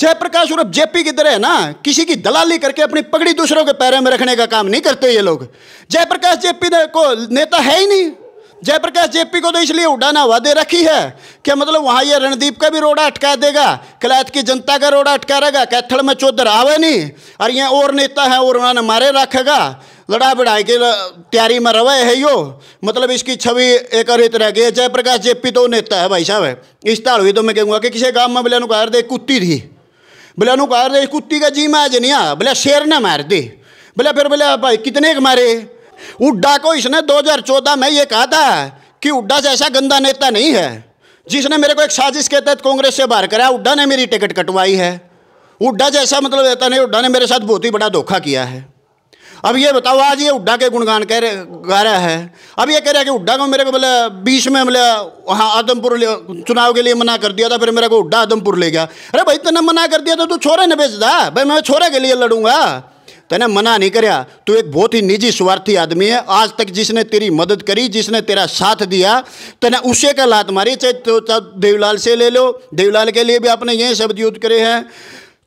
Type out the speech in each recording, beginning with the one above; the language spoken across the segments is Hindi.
जयप्रकाश और जेपी की तरह ना किसी की दलाली करके अपनी पगड़ी दूसरों के पैरों में रखने का काम नहीं करते ये लोग जयप्रकाश जेपी को नेता है ही नहीं जयप्रकाश जेपी को तो इसलिए उड़ाना हुआ दे रखी है कि मतलब वहाँ ये रणदीप का भी रोड़ा अटका देगा कलायत की जनता का रोड़ा अटका रहेगा कैथल में चौधर आवे नहीं और ये और नेता है और उन्होंने मारे रखेगा लड़ा बढ़ाई के तैयारी में रवे है यो मतलब इसकी छवि एक रित रह गई जयप्रकाश जेपी तो नेता है भाई साहब इस ताल हुई तो मैं कहूँगा कि किसी गाँव में बोले नुकार दे कुत्ती थी बोले अनु कह रहे कुत्ती का जी मार नहीं हाँ। आ बोले शेर ने मार दे बोले फिर बोले भाई कितने के मारे उड्डा को इसने 2014 में ये कहा था कि उड्डा से ऐसा गंदा नेता नहीं है जिसने मेरे को एक साजिश के तहत कांग्रेस से बाहर कराया उड्डा ने मेरी टिकट कटवाई है उड्डा जैसा मतलब नेता नहीं उड्डा ने मेरे साथ बहुत ही बड़ा धोखा किया है अब ये बताओ आज ये उड्डा के गुणगान कह रहे गा रहा है अब ये कह रहा है कि उड्डा को मेरे को बोले बीच में बोले हाँ आदमपुर चुनाव के लिए मना कर दिया था फिर मेरे को उड्डा आदमपुर ले गया अरे भाई तेने मना कर दिया था तो तू छोरे ने बेच दा भाई मैं छोरे के लिए लड़ूंगा तेने मना नहीं कराया तू एक बहुत ही निजी स्वार्थी आदमी है आज तक जिसने तेरी मदद करी जिसने तेरा साथ दिया तेने उसे का लात मारी चाहे तो देवलाल से ले लो देवलाल के लिए भी आपने यही शब्द यूज करे हैं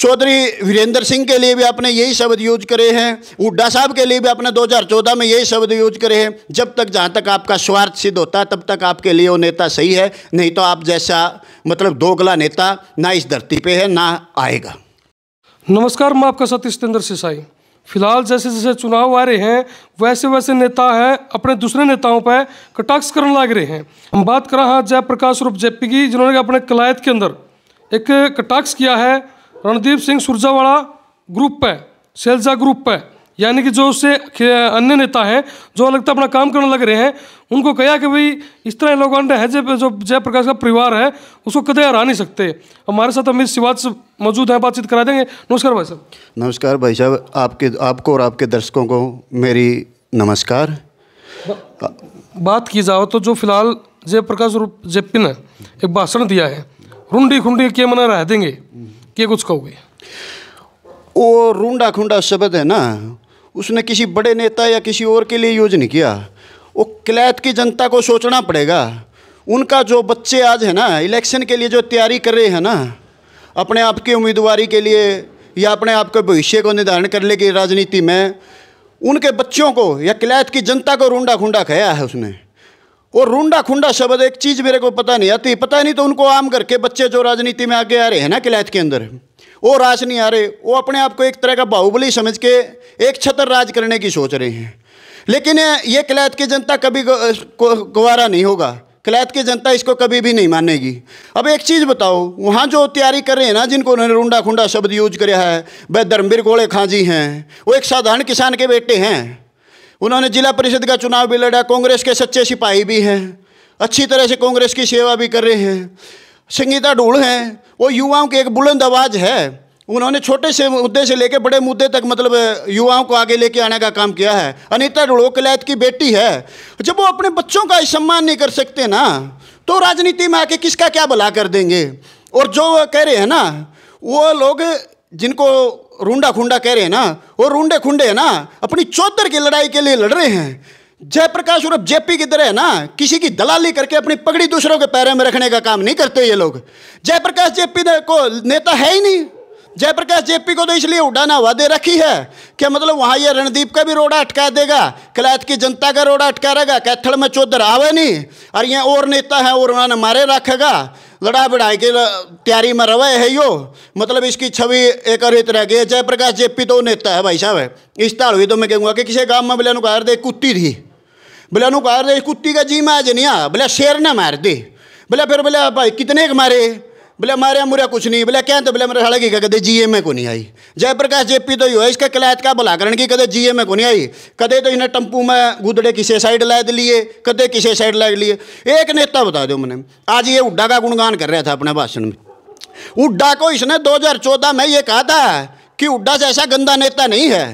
चौधरी वीरेंद्र सिंह के लिए भी आपने यही शब्द यूज करे हैं हुड्डा साहब के लिए भी आपने 2014 में यही शब्द यूज करे हैं जब तक जहाँ तक आपका स्वार्थ सिद्ध होता है तब तक आपके लिए वो नेता सही है नहीं तो आप जैसा मतलब दोगला नेता ना इस धरती पे है ना आएगा नमस्कार मैं आपका सतीश चंद्र सिसाई फिलहाल जैसे जैसे चुनाव आ रहे हैं वैसे वैसे नेता हैं अपने दूसरे नेताओं पर कटाक्ष करने लग रहे हैं हम बात करें हाँ जयप्रकाश रूप जेपी की जिन्होंने अपने कलायत के अंदर एक कटाक्ष किया है रणदीप सिंह सुरजावाला ग्रुप पे सेल्सा ग्रुप पे यानी कि जो उससे अन्य नेता हैं जो अलग अपना काम करने लग रहे हैं उनको कहा कि भाई इस तरह लोग अंडे हैं जय जो जयप्रकाश का परिवार है उसको कदे हरा नहीं सकते हमारे साथ अमित शिवाज मौजूद हैं बातचीत करा देंगे नमस्कार भाई साहब नमस्कार भाई साहब आपके आपको और आपके दर्शकों को मेरी नमस्कार बा, बात की जाओ तो जो फिलहाल जयप्रकाश रूप जेपिन ने एक भाषण दिया है रुंडी खुंडी के मना रह देंगे के कुछ कहोगे वो रूंडा खुंडा शब्द है ना उसने किसी बड़े नेता या किसी और के लिए यूज नहीं किया वो क्लैत की जनता को सोचना पड़ेगा उनका जो बच्चे आज है ना इलेक्शन के लिए जो तैयारी कर रहे हैं ना अपने आप की उम्मीदवारी के लिए या अपने आप के भविष्य को निर्धारण करने की राजनीति में उनके बच्चों को या क्लैत की जनता को रूंडा खुंडा खाया है उसने और रूंडा खुंडा शब्द एक चीज़ मेरे को पता नहीं आती पता नहीं तो उनको आम करके बच्चे जो राजनीति में आगे आ रहे हैं ना किलायत के अंदर वो राज नहीं आ रहे वो अपने आप को एक तरह का बाहुबली समझ के एक छतर राज करने की सोच रहे हैं लेकिन ये किलायत की जनता कभी गुवारा नहीं होगा किलायत की जनता इसको कभी भी नहीं मानेगी अब एक चीज़ बताओ वहाँ जो तैयारी कर रहे हैं ना जिनको उन्होंने रूंडा खुंडा शब्द यूज कराया है वह धर्मवीर गोड़े खां हैं वो एक साधारण किसान के बेटे हैं उन्होंने जिला परिषद का चुनाव भी लड़ा कांग्रेस के सच्चे सिपाही भी हैं अच्छी तरह से कांग्रेस की सेवा भी कर रहे हैं संगीता ढूल हैं वो युवाओं की एक बुलंद आवाज़ है उन्होंने छोटे से मुद्दे से लेकर बड़े मुद्दे तक मतलब युवाओं को आगे लेके आने का काम किया है अनिता ढूल कलैत की बेटी है जब वो अपने बच्चों का सम्मान नहीं कर सकते ना तो राजनीति में आके किसका क्या भला कर देंगे और जो कह रहे हैं ना वो लोग जिनको रूंडा खुंडा कह रहे हैं ना वो रूंडे खुंडे हैं ना अपनी चौधर की लड़ाई के लिए लड़ रहे हैं जयप्रकाश और जेपी की तरह है ना किसी की दलाली करके अपनी पगड़ी दूसरों के पैरों में रखने का काम नहीं करते ये लोग जयप्रकाश जेपी को नेता है ही नहीं जयप्रकाश जेपी को तो इसलिए उड़ाना वादे रखी है कि मतलब वहाँ ये रणदीप का भी रोड़ा अटका देगा कलायत की जनता का रोड़ा अटका रहेगा कैथल में चौधर आवे नहीं और ये और नेता है और उन्होंने मारे रखेगा लड़ाई बढ़ाई के तैयारी में रवे है यो मतलब इसकी छवि एक रित रह गई जयप्रकाश जेपी तो नेता है भाई साहब इस ताल हुई तो मैं कहूँगा कि किसी गाँव में बोले अनुकार दे कुत्ती थी बोले अनुकार दे कुत्ती का जी मैं आज नहीं आ बोले शेर ने मार दी बोले फिर बोले भाई कितने के मारे बोले मारे मुरा कुछ नहीं बोले कहते तो बोले मेरे साले की कदे जी एम ए को नहीं आई जयप्रकाश जेपी तो हो इसके कलायत का भलाकरण की कदे जी एम ए को नहीं आई कदे तो इन्हें टम्पू में गुदड़े किसे साइड ला दिए कदे किसे साइड ला लिए एक नेता बता दो मैंने आज ये उड्डा का गुणगान कर रहा था अपने भाषण में उड्डा को इसने चौदह में ये कहा था कि उड्डा से ऐसा गंदा नेता नहीं है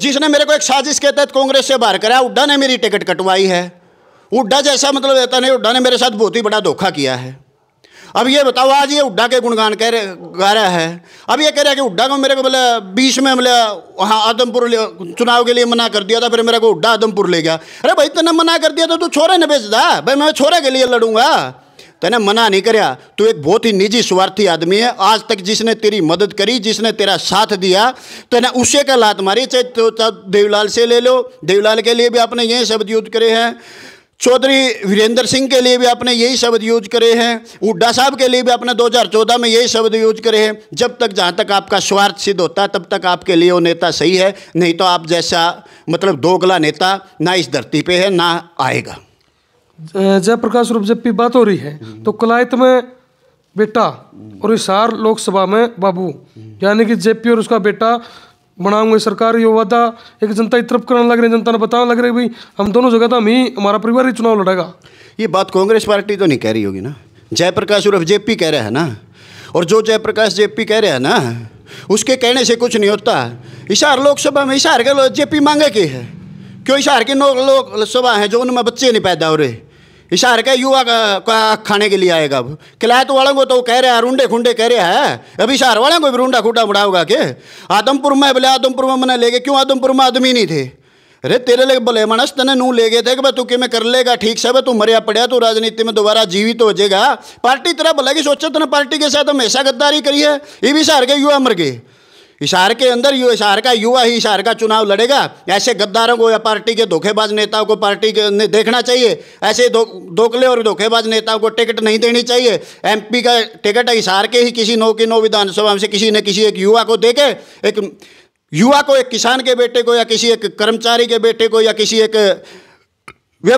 जिसने मेरे को एक साजिश के तहत कांग्रेस से बाहर कराया उड्डा ने मेरी टिकट कटवाई है उड्डा जैसा मतलब रहता नहीं उड्डा ने मेरे साथ बहुत ही बड़ा धोखा किया है अब ये बताओ आज ये उड्डा के गुणगान कह रहे गा रहा है अब ये कह रहा है कि उड्डा को मेरे को बोले बीच में बोले वहाँ आदमपुर चुनाव के लिए मना कर दिया था फिर मेरे को उड्डा आदमपुर ले गया अरे भाई तेने मना कर दिया था तू छोरे ने बेच दा भाई मैं छोरे के लिए लड़ूंगा तेने मना नहीं कराया तू एक बहुत ही निजी स्वार्थी आदमी है आज तक जिसने तेरी मदद करी जिसने तेरा साथ दिया तेने उसे का लात मारी चाहे तो-, तो देवलाल से ले लो देवलाल के लिए भी आपने यही शब्द यूज करे हैं चौधरी वीरेंद्र सिंह के लिए भी आपने यही शब्द यूज करे हैं उड्डा साहब के लिए भी आपने 2014 में यही शब्द यूज करे हैं जब तक जहाँ तक आपका स्वार्थ सिद्ध होता है तब तक आपके लिए वो नेता सही है नहीं तो आप जैसा मतलब दोगला नेता ना इस धरती पे है ना आएगा जयप्रकाश रूप जब भी बात हो रही है तो कलायत में बेटा और इस लोकसभा में बाबू यानी कि जेपी और उसका बेटा बनाऊंगे सरकार ये हुआ था एक जनता की तरफ करने लग रही है जनता ने बताने लग रही भाई हम दोनों जगह था तो हम ही हमारा परिवार ही चुनाव लड़ेगा ये बात कांग्रेस पार्टी तो नहीं कह रही होगी ना जयप्रकाश उर्फ पी कह रहे हैं ना और जो जयप्रकाश पी कह रहे हैं ना उसके कहने से कुछ नहीं होता इशार लोकसभा में इशार के जेपी मांगे के है क्यों इशार के नौ लोकसभा हैं जो उनमें बच्चे नहीं पैदा हो रहे इशार के युवा का खाने के लिए आएगा अब खिलाए तो वालों को तो कह रहे हैं रूंडे खुंडे कह रहे है अब इशार वालों को भी रूंडा खूटा होगा के आदमपुर में बोले आदमपुर में मना ले गए क्यों आदमपुर में आदमी नहीं थे अरे तेरे लिए बोले मनस तने नू ले गए थे कि भाई तू कि कर लेगा ठीक से भाई तू मरिया पड़िया तू राजनीति में दोबारा जीवित हो जाएगा पार्टी तेरा बोला कि सोचा तूने पार्टी के साथ हमेशा गद्दारी करी है ये भी सार के युवा मर गए इशार के अंदर यू इशार का युवा ही इशार का चुनाव लड़ेगा ऐसे गद्दारों को या पार्टी के धोखेबाज नेताओं को पार्टी के ने देखना चाहिए ऐसे दो, और धोखेबाज नेताओं को टिकट नहीं देनी चाहिए एमपी का टिकट इशार के ही किसी नौ की नौ विधानसभा में से किसी न किसी एक युवा को देके एक युवा को एक किसान के बेटे को या किसी एक कर्मचारी के बेटे को या किसी एक वे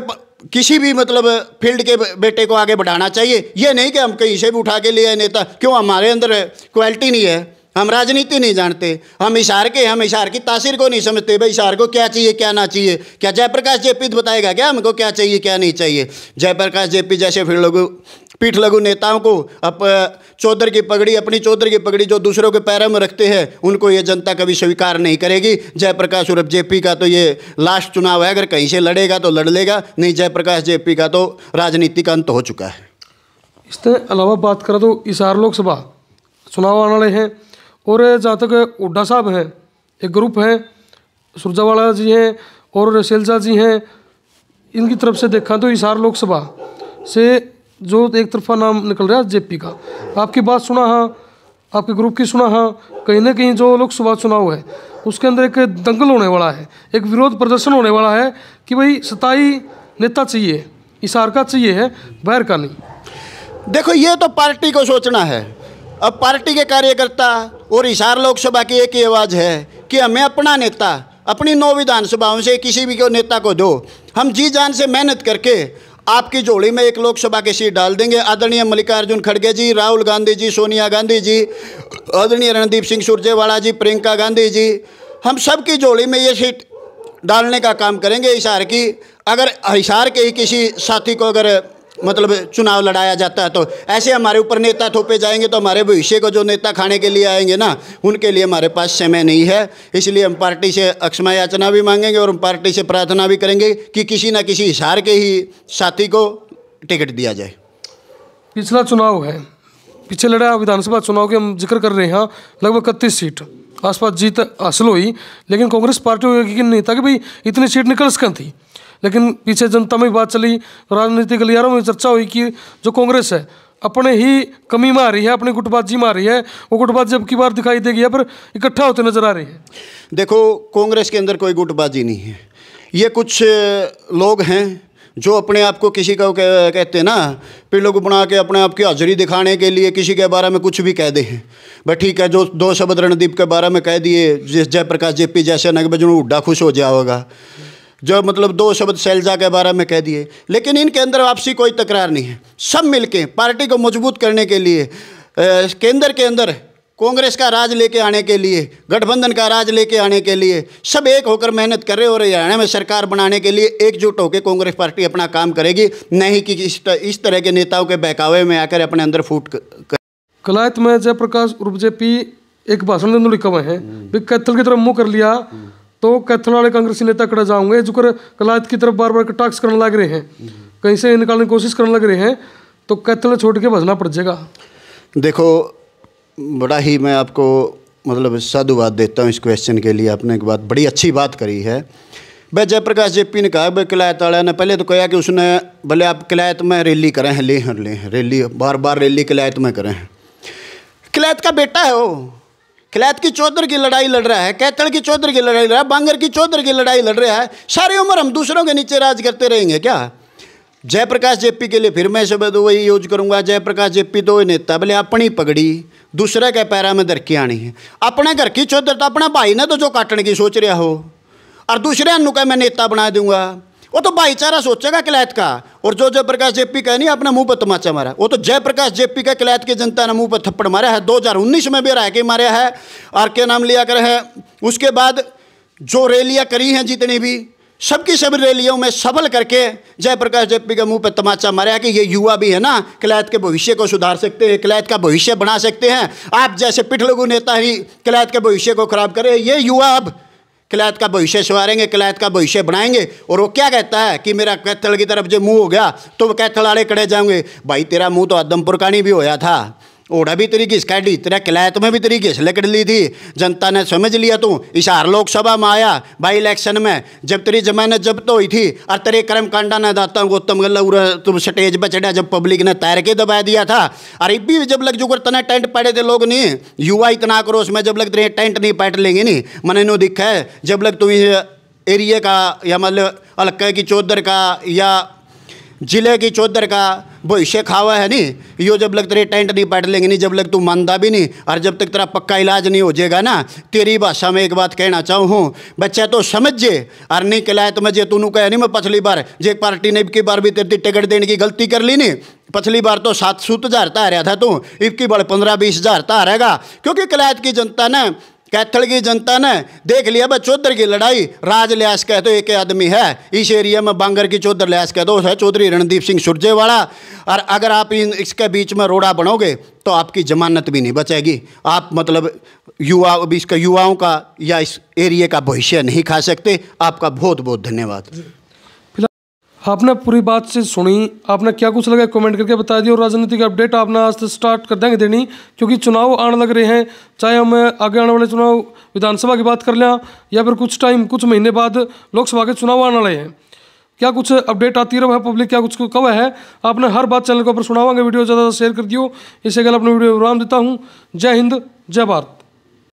किसी भी मतलब फील्ड के बेटे को आगे बढ़ाना चाहिए ये नहीं कि हम कहीं से भी उठा के लिए नेता क्यों हमारे अंदर क्वालिटी नहीं है हम राजनीति नहीं जानते हम इशार के हम इशार की तासीर को नहीं समझते भाई इशार को क्या चाहिए क्या ना चाहिए क्या जयप्रकाश जेपी तो बताएगा क्या हमको क्या चाहिए क्या नहीं चाहिए जयप्रकाश जेपी जैसे फिर लोग पीठ लघु नेताओं को अप चौधर की पगड़ी अपनी चौधर की पगड़ी जो दूसरों के पैरों में रखते हैं उनको ये जनता कभी स्वीकार नहीं करेगी जयप्रकाश उर्फ जेपी का तो ये लास्ट चुनाव है अगर कहीं से लड़ेगा तो लड़ लेगा नहीं जयप्रकाश जेपी का तो राजनीति का अंत हो चुका है इसके अलावा बात करें तो इशार लोकसभा चुनाव आने वाले हैं और जहाँ तक उड्डा साहब हैं एक ग्रुप है सुरजावाला जी हैं और शैलजा जी हैं इनकी तरफ से देखा तो हिसार लोकसभा से जो एक तरफा नाम निकल रहा है जेपी का आपकी बात सुना हाँ आपके ग्रुप की सुना हाँ कहीं ना कहीं जो लोकसभा चुनाव है उसके अंदर एक दंगल होने वाला है एक विरोध प्रदर्शन होने वाला है कि भाई सताई नेता चाहिए इशार का चाहिए है बैर का नहीं देखो ये तो पार्टी को सोचना है अब पार्टी के कार्यकर्ता और हिसार लोकसभा की एक ही आवाज़ है कि हमें अपना नेता अपनी नौ विधानसभाओं से किसी भी को नेता को दो हम जी जान से मेहनत करके आपकी जोड़ी में एक लोकसभा की सीट डाल देंगे आदरणीय मल्लिकार्जुन खड़गे जी राहुल गांधी जी सोनिया गांधी जी आदरणीय रणदीप सिंह सुरजेवाला जी प्रियंका गांधी जी हम सब की जोड़ी में ये सीट डालने का काम करेंगे इशार की अगर इशार के ही किसी साथी को अगर मतलब चुनाव लड़ाया जाता है तो ऐसे हमारे ऊपर नेता थोपे जाएंगे तो हमारे भविष्य को जो नेता खाने के लिए आएंगे ना उनके लिए हमारे पास समय नहीं है इसलिए हम पार्टी से अक्षमा याचना भी मांगेंगे और हम पार्टी से प्रार्थना भी करेंगे कि किसी ना किसी हिसार के ही साथी को टिकट दिया जाए पिछला चुनाव है पीछे लड़ा विधानसभा चुनाव के हम जिक्र कर रहे हैं हाँ, लगभग इकतीस सीट आसपास जीत हासिल हुई लेकिन कांग्रेस पार्टी के नेता कि भाई इतनी सीट निकल सकती थी लेकिन पीछे जनता में बात चली राजनीतिक गलियारों में चर्चा हुई कि जो कांग्रेस है अपने ही कमी में आ रही है अपनी गुटबाजी में आ रही है वो गुटबाजी अब की बार दिखाई देगी पर इकट्ठा होते नजर आ रही है देखो कांग्रेस के अंदर कोई गुटबाजी नहीं है ये कुछ लोग हैं जो अपने आप को किसी का कह, कहते हैं ना पिलोग बना के अपने आप की हाजिरी दिखाने के लिए किसी के बारे में कुछ भी कह दे हैं भाई ठीक है जो दो शब्द रणदीप के बारे में कह दिए जयप्रकाश जे पी जैसे नग उड्डा खुश हो जाएगा जो मतलब दो शब्द शैलजा के बारे में कह दिए लेकिन इनके अंदर आपसी कोई तकरार नहीं है सब मिलके पार्टी को मजबूत करने के लिए केंद्र के अंदर कांग्रेस का राज लेके आने के लिए गठबंधन का राज लेके आने के लिए सब एक होकर मेहनत कर रहे और हरियाणा में सरकार बनाने के लिए एकजुट होकर कांग्रेस पार्टी अपना काम करेगी नहीं कि इस, तरह के नेताओं के बहकावे में आकर अपने अंदर फूट कर कलायत में जयप्रकाश उर्फ जेपी एक भाषण लिखा हुआ है कैथल की तरफ मुंह कर लिया हम्म। तो वाले कांग्रेसी नेता कड़ा जाऊंगे जो कर कलायत की तरफ बार बार कटाक्ष करने लग रहे हैं कहीं से निकालने की कोशिश करने लग रहे हैं तो कैथल छोड़ के भजना पड़ जाएगा देखो बड़ा ही मैं आपको मतलब साधुवाद देता हूँ इस क्वेश्चन के लिए आपने एक बात बड़ी अच्छी बात करी है भाई जयप्रकाश जेपी ने कहा भाई किलायत वाले ने पहले तो कहा कि उसने भले आप किलायत में रैली करें हैं ले हैं ले हैं रैली बार बार रैली किलायत में करें हैं किलायत का बेटा है वो कलैत की चौधर की लड़ाई लड़ रहा है कैथल की चौधर की लड़ाई लड़ रहा है बांगर की चौधर की लड़ाई लड़ रहा है सारी उम्र हम दूसरों के नीचे राज करते रहेंगे क्या जयप्रकाश जेपी के लिए फिर मैं शब्द वही यूज करूंगा जयप्रकाश जेपी तो नेता बोले अपनी पगड़ी दूसरे के पैरा में दरकी आनी है अपने घर की चौधर तो अपना भाई ने तो जो काटने की सोच रहा हो और दूसरे अनु का मैं नेता बना दूंगा वो तो भाईचारा सोचेगा कलैत का और जो जयप्रकाश जेपी का नहीं अपना मुंह पर तमाचा मारा वो तो जयप्रकाश जेपी का कलैत की जनता ने मुंह पर थप्पड़ मारा है 2019 में भी के मारा है आर के नाम लिया कर है उसके बाद जो रैलियां करी हैं जितनी भी सबकी सब रैलियों में सफल करके जयप्रकाश जेपी के मुंह पर तमाचा मारा है कि ये युवा भी है ना कलैत के भविष्य को सुधार सकते हैं क्लैत का भविष्य बना सकते हैं आप जैसे पिठलगु नेता ही कलैत के भविष्य को खराब करें ये युवा अब कलायत का भविष्य संवारेंगे कलायत का भविष्य बनाएंगे और वो क्या कहता है कि मेरा कैथल की तरफ जो मुँह हो गया तो कैथल आड़े कड़े जाऊंगे भाई तेरा मुँह तो आदमपुर का नहीं भी होया था ओढ़ा भी तेरी की स्कैटी तेरा किलायत में भी तेरी से लकड़ ली थी जनता ने समझ लिया तू इशार लोकसभा में आया बाई इलेक्शन में जब तेरी जमानत जब्त हुई थी और तेरे कर्म कांडा ने दाता गौतम गल्ला तुम स्टेज पर चढ़ा जब पब्लिक ने तैर के दबा दिया था अरे भी जब लग जुगर तना टेंट पैटे थे लोग नहीं युवा इतना आक्रोश में जब लग तेरे टेंट नहीं पैट लेंगे नहीं मन नो दिखा है जब लग तुम एरिए का या मतलब अलक्का की चौधर का या जिले की चौधर का भविष्य खावा है नहीं यो जब लग तेरे टेंट नहीं बैठ लेंगे नहीं जब लग तू मानता भी नहीं और जब तक तेरा पक्का इलाज नहीं हो जाएगा ना तेरी भाषा में एक बात कहना चाहूँ बच्चा तो समझ जे और नहीं कहलाए तो मैं जे तूनू कह नहीं मैं पिछली बार जे पार्टी ने इक्की बार भी तेरी टिकट देने की गलती कर ली नहीं पिछली बार तो सात सूत हज़ार तार था तू इबकी बार पंद्रह बीस हज़ार तारेगा क्योंकि कलायत की जनता ने कैथल की जनता ने देख लिया भाई चौधर की लड़ाई राज लियास कह दो एक आदमी है इस एरिया में बांगर की चौधर लियास कह दो है चौधरी रणदीप सिंह सुरजेवाला और अगर आप इन इसके बीच में रोड़ा बनोगे तो आपकी जमानत भी नहीं बचेगी आप मतलब युवा इसका युवाओं का या इस एरिए का भविष्य नहीं खा सकते आपका बहुत बहुत धन्यवाद आपने पूरी बात से सुनी आपने क्या कुछ लगा कमेंट करके बता दिया और राजनीतिक अपडेट आपने आज से स्टार्ट कर देंगे देनी क्योंकि चुनाव आने लग रहे हैं चाहे हम आगे आने वाले चुनाव विधानसभा की बात कर लें या फिर कुछ टाइम कुछ महीने बाद लोकसभा के चुनाव आने वाले हैं क्या कुछ अपडेट आती रहा है पब्लिक क्या कुछ कब है आपने हर बात चैनल के ऊपर सुनावा वीडियो ज़्यादा शेयर कर दियो इसे गल अपने वीडियो विराम देता हूँ जय हिंद जय भारत